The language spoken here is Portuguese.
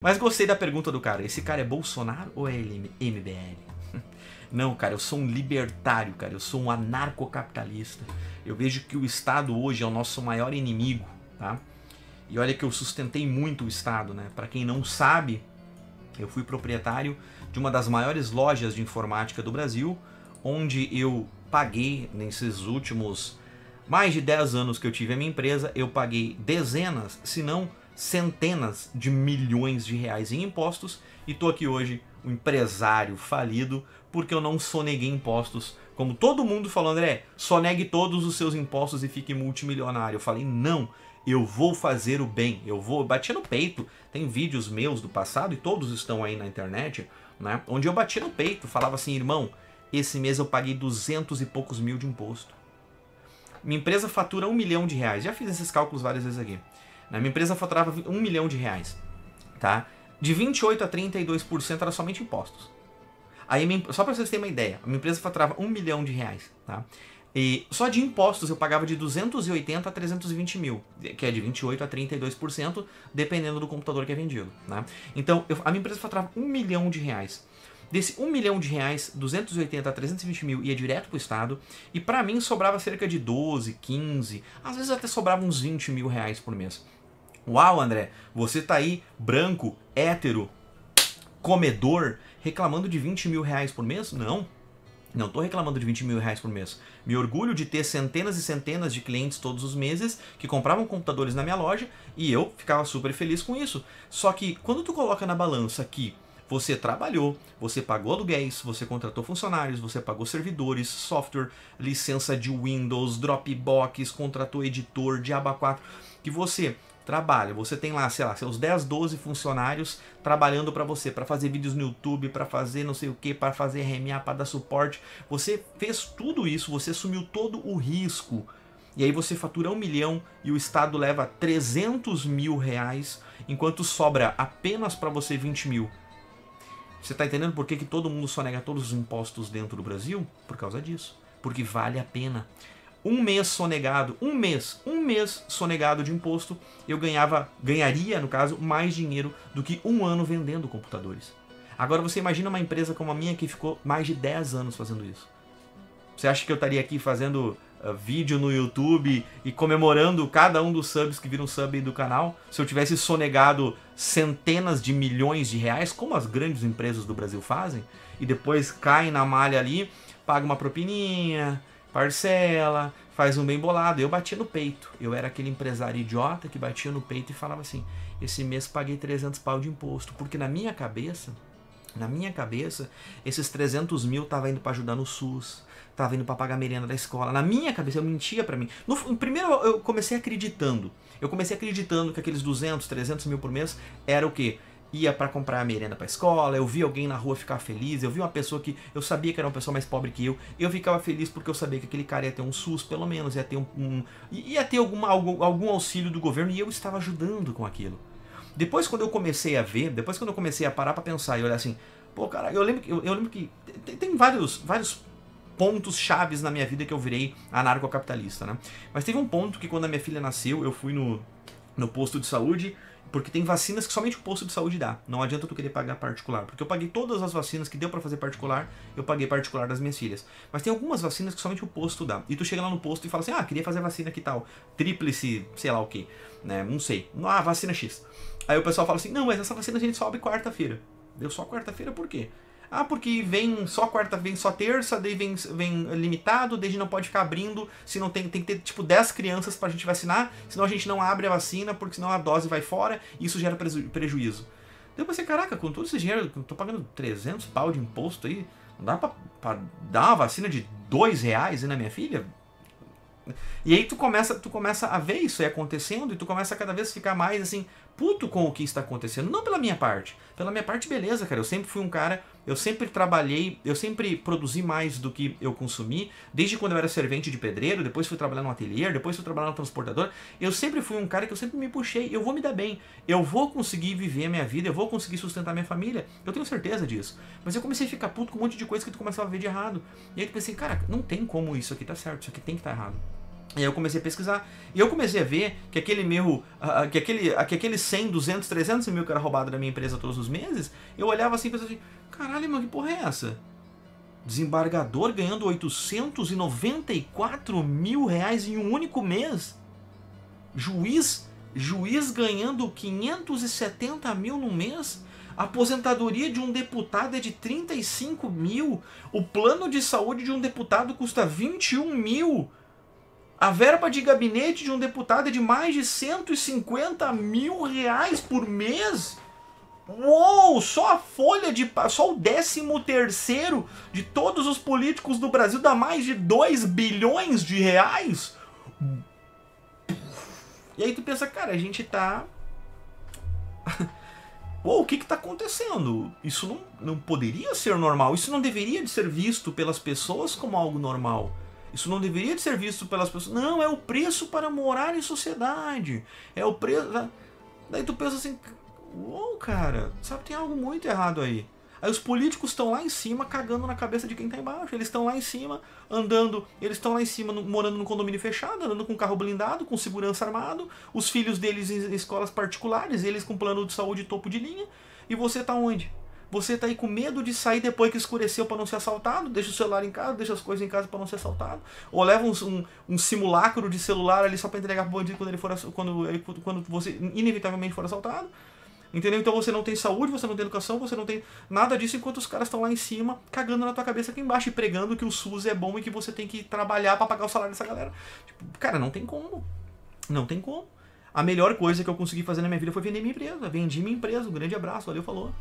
Mas gostei da pergunta do cara. Esse cara é Bolsonaro ou é MBL? Não, cara, eu sou um libertário, cara. Eu sou um anarcocapitalista. Eu vejo que o Estado hoje é o nosso maior inimigo, tá? E olha que eu sustentei muito o Estado, né? Para quem não sabe, eu fui proprietário de uma das maiores lojas de informática do Brasil, onde eu paguei nesses últimos mais de 10 anos que eu tive a minha empresa, eu paguei dezenas, se não centenas de milhões de reais em impostos e tô aqui hoje, um empresário falido, porque eu não soneguei impostos. Como todo mundo falou, André, sonegue todos os seus impostos e fique multimilionário. Eu falei, não, eu vou fazer o bem, eu vou. Bati no peito, tem vídeos meus do passado e todos estão aí na internet, né? Onde eu bati no peito, falava assim, irmão, esse mês eu paguei duzentos e poucos mil de imposto. Minha empresa fatura um milhão de reais. Já fiz esses cálculos várias vezes aqui. Na minha empresa faturava um milhão de reais, tá? De 28 a 32% era somente impostos. Aí, minha, só para vocês terem uma ideia, a minha empresa faturava um milhão de reais, tá? E só de impostos eu pagava de 280 a 320 mil, que é de 28 a 32%, dependendo do computador que é vendido. Né? Então, eu, a minha empresa faturava um milhão de reais. Desse 1 milhão de reais, 280 a 320 mil ia direto para o Estado, e para mim sobrava cerca de 12, 15, às vezes até sobrava uns 20 mil reais por mês. Uau, André, você tá aí, branco, hétero, comedor, reclamando de 20 mil reais por mês? Não. Não estou reclamando de 20 mil reais por mês. Me orgulho de ter centenas e centenas de clientes todos os meses que compravam computadores na minha loja e eu ficava super feliz com isso. Só que quando tu coloca na balança que você trabalhou, você pagou aluguéis, você contratou funcionários, você pagou servidores, software, licença de Windows, Dropbox, contratou editor, de aba 4, que você trabalho. Você tem lá, sei lá, seus 10, 12 funcionários trabalhando para você, para fazer vídeos no YouTube, para fazer não sei o que, para fazer RMA, para dar suporte. Você fez tudo isso, você assumiu todo o risco. E aí você fatura um milhão e o Estado leva 300 mil reais, enquanto sobra apenas para você 20 mil. Você está entendendo por que, que todo mundo só nega todos os impostos dentro do Brasil? Por causa disso. Porque vale a pena um mês sonegado, um mês, um mês sonegado de imposto, eu ganhava, ganharia, no caso, mais dinheiro do que um ano vendendo computadores. Agora você imagina uma empresa como a minha que ficou mais de 10 anos fazendo isso. Você acha que eu estaria aqui fazendo uh, vídeo no YouTube e comemorando cada um dos subs que viram sub do canal se eu tivesse sonegado centenas de milhões de reais, como as grandes empresas do Brasil fazem, e depois caem na malha ali, paga uma propininha, parcela, faz um bem bolado. Eu batia no peito. Eu era aquele empresário idiota que batia no peito e falava assim: esse mês paguei 300 pau de imposto. Porque na minha cabeça, na minha cabeça, esses 300 mil tava indo para ajudar no SUS, tava indo para pagar a merenda da escola. Na minha cabeça, eu mentia para mim. No, primeiro, eu comecei acreditando. Eu comecei acreditando que aqueles 200, 300 mil por mês era o quê? ia para comprar a merenda para escola, eu vi alguém na rua ficar feliz, eu vi uma pessoa que eu sabia que era uma pessoa mais pobre que eu, eu ficava feliz porque eu sabia que aquele cara ia ter um SUS pelo menos, ia ter um, um ia ter alguma, algum, algum auxílio do governo e eu estava ajudando com aquilo. Depois quando eu comecei a ver, depois quando eu comecei a parar para pensar e olhar assim, pô, cara, eu lembro que eu, eu lembro que tem, tem vários vários pontos chaves na minha vida que eu virei anarcocapitalista, né? Mas teve um ponto que quando a minha filha nasceu, eu fui no no posto de saúde porque tem vacinas que somente o posto de saúde dá. Não adianta tu querer pagar particular. Porque eu paguei todas as vacinas que deu para fazer particular, eu paguei particular das minhas filhas. Mas tem algumas vacinas que somente o posto dá. E tu chega lá no posto e fala assim: ah, queria fazer vacina que tal? Tríplice, sei lá o que. Né? Não sei. Ah, vacina X. Aí o pessoal fala assim: não, mas essa vacina a gente sobe quarta-feira. Deu só quarta-feira por quê? Ah, porque vem só quarta, vem só terça, daí vem, vem limitado, daí a gente não pode ficar abrindo, se não tem, tem que ter tipo 10 crianças pra gente vacinar, senão a gente não abre a vacina, porque senão a dose vai fora e isso gera prejuízo. Daí eu pensei, caraca, com todo esse dinheiro, eu tô pagando 300 pau de imposto aí, não dá pra, pra dar uma vacina de 2 reais aí na minha filha? E aí tu começa, tu começa a ver isso aí acontecendo e tu começa a cada vez ficar mais assim, puto com o que está acontecendo. Não pela minha parte. Pela minha parte, beleza, cara. Eu sempre fui um cara. Eu sempre trabalhei. Eu sempre produzi mais do que eu consumi. Desde quando eu era servente de pedreiro. Depois fui trabalhar no ateliê. Depois fui trabalhar no transportador. Eu sempre fui um cara que eu sempre me puxei. Eu vou me dar bem. Eu vou conseguir viver a minha vida. Eu vou conseguir sustentar a minha família. Eu tenho certeza disso. Mas eu comecei a ficar puto com um monte de coisa que tu começava a ver de errado. E aí tu pensei, assim, cara, não tem como isso aqui tá certo. Isso aqui tem que estar tá errado. E aí eu comecei a pesquisar. E eu comecei a ver que aquele meu. Uh, que, aquele, que aquele 100, 200, 300 mil que era roubado da minha empresa todos os meses, eu olhava assim e pensava assim: caralho, mano, que porra é essa? Desembargador ganhando 894 mil reais em um único mês? Juiz? Juiz ganhando 570 mil no mês? aposentadoria de um deputado é de 35 mil, o plano de saúde de um deputado custa 21 mil, a verba de gabinete de um deputado é de mais de 150 mil reais por mês. Uou, só a folha de. Só o décimo terceiro de todos os políticos do Brasil dá mais de 2 bilhões de reais? E aí tu pensa, cara, a gente tá. Uou, o que que tá acontecendo? Isso não, não poderia ser normal, isso não deveria de ser visto pelas pessoas como algo normal. Isso não deveria ser visto pelas pessoas. Não, é o preço para morar em sociedade. É o preço. Né? Daí tu pensa assim, uou, cara, sabe, tem algo muito errado aí. Aí os políticos estão lá em cima cagando na cabeça de quem está embaixo. Eles estão lá em cima andando, eles estão lá em cima no, morando num condomínio fechado, andando com carro blindado, com segurança armado, os filhos deles em escolas particulares, eles com plano de saúde topo de linha. E você está onde? Você tá aí com medo de sair depois que escureceu para não ser assaltado? Deixa o celular em casa, deixa as coisas em casa para não ser assaltado. Ou leva um, um, um simulacro de celular ali só para entregar pro bandido quando ele for quando, quando você inevitavelmente for assaltado. Entendeu? Então você não tem saúde, você não tem educação, você não tem nada disso enquanto os caras estão lá em cima cagando na tua cabeça aqui embaixo e pregando que o SUS é bom e que você tem que trabalhar para pagar o salário dessa galera. Tipo, cara, não tem como. Não tem como. A melhor coisa que eu consegui fazer na minha vida foi vender minha empresa. Vendi minha empresa. Um grande abraço, valeu, falou.